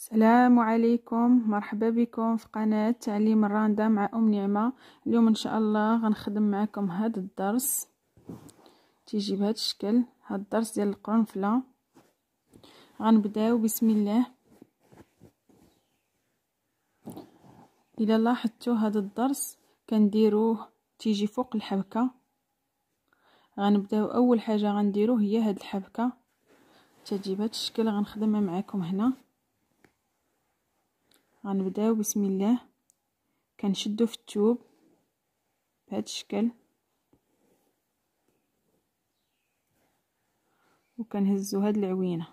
السلام عليكم مرحبا بكم في قناة تعليم الراندا مع أم نعمة اليوم إن شاء الله غنخدم معكم هذا الدرس تيجي بهذا الشكل هذا الدرس ديال القرنفلة غنبداو بسم الله إلا لاحظتوا هذا الدرس كنديروه تيجي فوق الحبكة غنبداو أول حاجة غنديرو هي هاد الحبكة تجي بهذا الشكل غنخدمها معكم هنا غنبداو بسم الله كنشدو في التوب بهذا الشكل وكنهزو هاد العوينه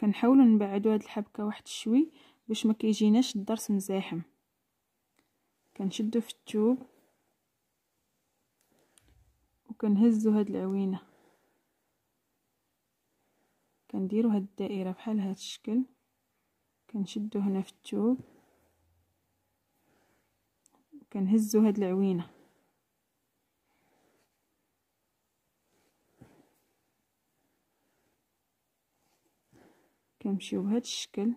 كنحاولوا نبعدوا هاد الحبكه واحد الشوي باش ما كيجيناش الضرس مزاحم كنشدو في التوب وكنهزو هاد العوينه كنديرو هاد الدائره بحال هاد الشكل كنشدو هنا في الثوب كنهزو هاد العوينه كنمشيو بهاد الشكل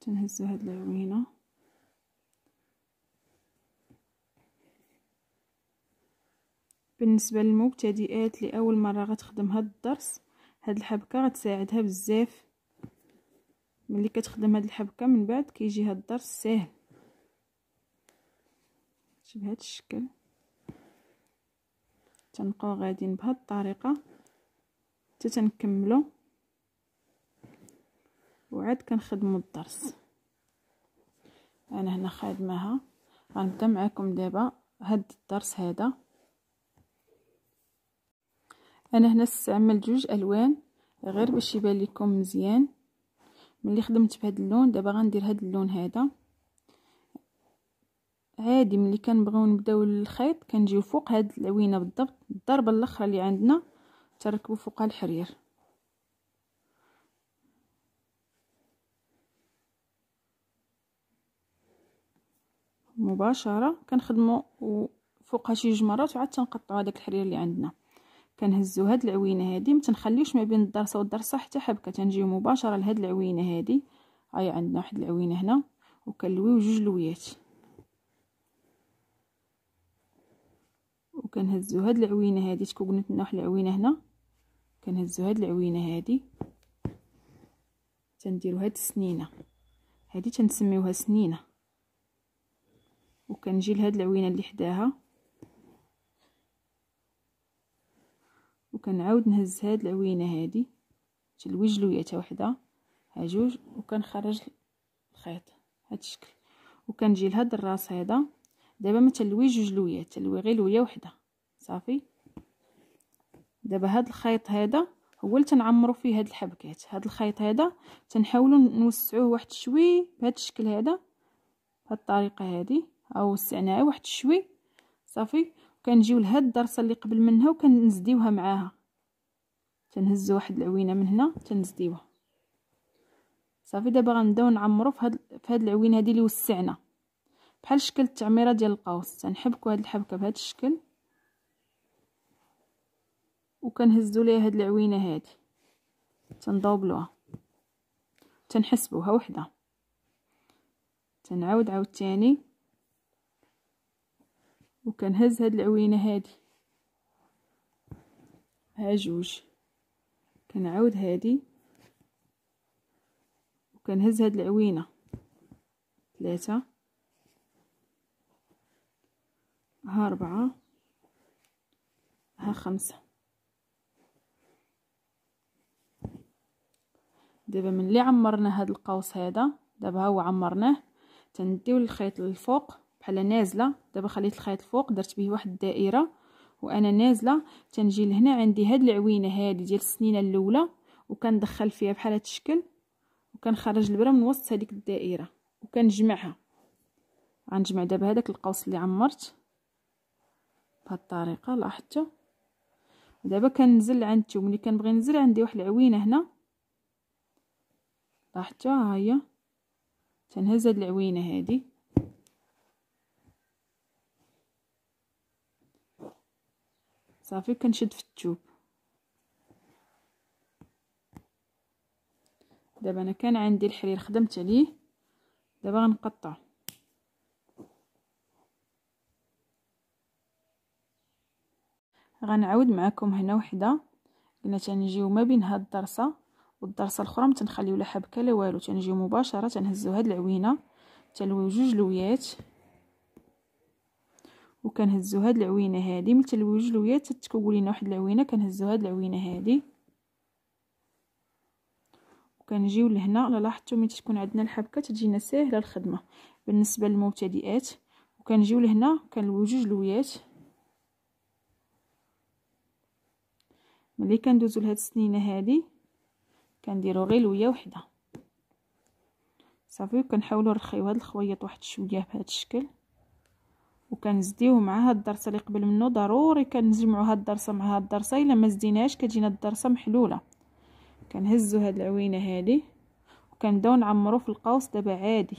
تنهزو هاد العوينه بالنسبه للمبتدئات لاول مره غتخدم هذا الدرس هذه الحبكه غتساعدها بزاف ملي كتخدم هذه الحبكه من بعد كيجي هذا الدرس ساهل بهذا الشكل تنبقاو غاديين بهاد الطريقه حتى تنكملوا وعاد كنخدموا الدرس انا هنا خادماها غنبدا معكم دابا هاد الدرس هذا انا هنا استعمل جوج الوان غير باش يبان لكم مزيان ملي خدمت بهذا اللون دابا غندير هذا اللون هذا عادي ملي كنبغيو نبداو الخيط كنجيو فوق هاد العوينه بالضبط الضربه الاخرى اللي عندنا تركبو فوقها الحرير مباشره كنخدمو فوقها شي جوج مرات وعاد تنقطعو هذاك الحرير اللي عندنا كنهزو هاد العوينه هادي ما تنخليوش ما بين الدرسه والدرسه حتى حبكه تنجي مباشره لهاد العوينه هادي هي عندنا واحد العوينه هنا وكنلويو جوج لويات وكنهزو هاد العوينه هادي تكونت لنا واحد العوينه هنا كنهزو هاد العوينه هادي تنديرو هاد السنينه هادي تنسميوها سنينه وكنجي لهاد العوينه اللي حداها وكنعاود نهز هاد العوينه هادي حتى الوجلويه حتى وحده ها جوج وكنخرج الخيط هاد الشكل وكنجي لهاد الراس هذا دابا ما تلوي جوج لويات تلوي غير لويه وحده صافي دابا هاد الخيط هذا هو اللي تنعمرو فيه هاد الحبكات هاد الخيط هذا تنحاولوا نوسعوه واحد شوي بهاد الشكل هذا بهاد الطريقه هادي او وسعناه واحد شوي صافي كنجيو لهاد الدرسه اللي قبل منها وكنزديوها معاها تنهز واحد العوينه من هنا تنزديوها صافي دابا غنبداو نعمرو في هاد في هاد العوينه هادي اللي وسعنا بحال شكل التعميره ديال القوس تنحبكو هاد الحبكه بهاد الشكل وكنهزو ليها هاد العوينه هادي تنضوبلوها تنحسبوها وحده تنعاود عاوتاني وكنهز هاد العوينه هادي ها جوج كنعاود هادي وكنهز هاد العوينه ثلاثه ها ربعه ها خمسه دابا ملي عمرنا هاد القوس هذا دابا هو عمرناه تنديو الخيط للفوق بحال نازله دابا خليت الخيط الفوق درت به واحد الدائره وانا نازله تنجي لهنا عندي هاد العوينه هادي ديال السنينه الاولى وكندخل فيها بحال هاد الشكل وكنخرج البره من وسط هذيك الدائره وكنجمعها غنجمع دابا هذاك القوس اللي عمرت بهاد الطريقه لاحظتوا دابا كننزل عند الثوم ملي كنبغي ننزل عندي واحد العوينه هنا لاحظتوا ها هي تنهز هاد العوينه هادي صافي كنشد في التوب دابا انا كان عندي الحرير خدمت عليه دابا غنقطع غنعاود معكم هنا وحده قلنا تنجيو ما بين هاد الدرسه والدرسه الاخرى ما تنخليو لا حبكه لا والو تنجيو مباشره تنهزو هاد العوينه تنلويو جوج لويات وكنهزو هاد العوينه هادي من تلوج لويا تتكون لينا واحد العوينه كنهزو هاد العوينه هادي وكنجيو لهنا الا لاحظتوا ملي تكون عندنا الحبكه تجينا ساهله الخدمه بالنسبه للمبتدئات وكنجيو لهنا كنلوجو جلويات ملي كندوزو لهاد السنينه هادي كنديرو غير لويه وحده صافي كنحاولوا نرخيو هاد الخويط واحد شويه بهاد الشكل وكنزديو هاد الدرسه اللي قبل منه ضروري كنجمعوا هاد الدرسه مع هاد الدرسه الا ما زديناش كتجينا الدرسه محلوله كنهزوا هاد العوينه هادي وكنبداو نعمرو في القوس دابا عادي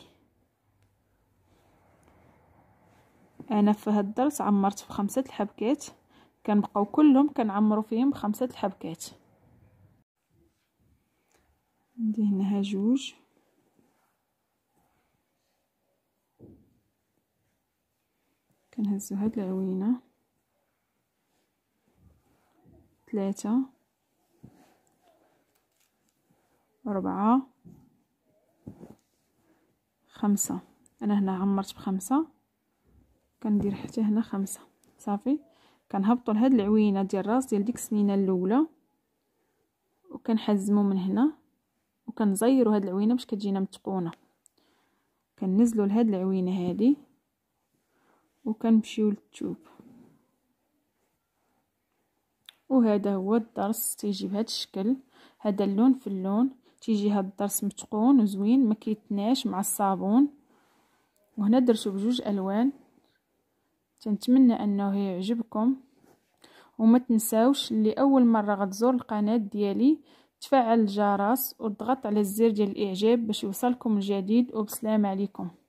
انا في هاد الدرس عمرت في خمسه الحبكات كنبقاو كلهم كنعمرو فيهم بخمسه الحبكات ندير هنا جوج كنهزو هاد العوينة ثلاثة ربعة خمسة انا هنا عمرت بخمسة كندير حتى هنا خمسة صافي كنهبطو لهاد العوينة ديال الراس ديال ديك السنينة الاولى وكنحزمو من هنا وكنزيرو هاد العوينة باش كتجينا متقونة كننزلو لهاد العوينة هادي وكنمشيو للتوب وهذا هو الدرس تيجي بهذا الشكل هذا اللون في اللون تيجي هذا الدرس متقون وزوين ما كيتناش مع الصابون وهنا درتو بجوج الوان تنتمنى انه يعجبكم وما تنساوش اللي اول مره غتزور القناه ديالي تفعل الجرس وتضغط على الزر ديال الاعجاب باش يوصلكم الجديد وبسلام عليكم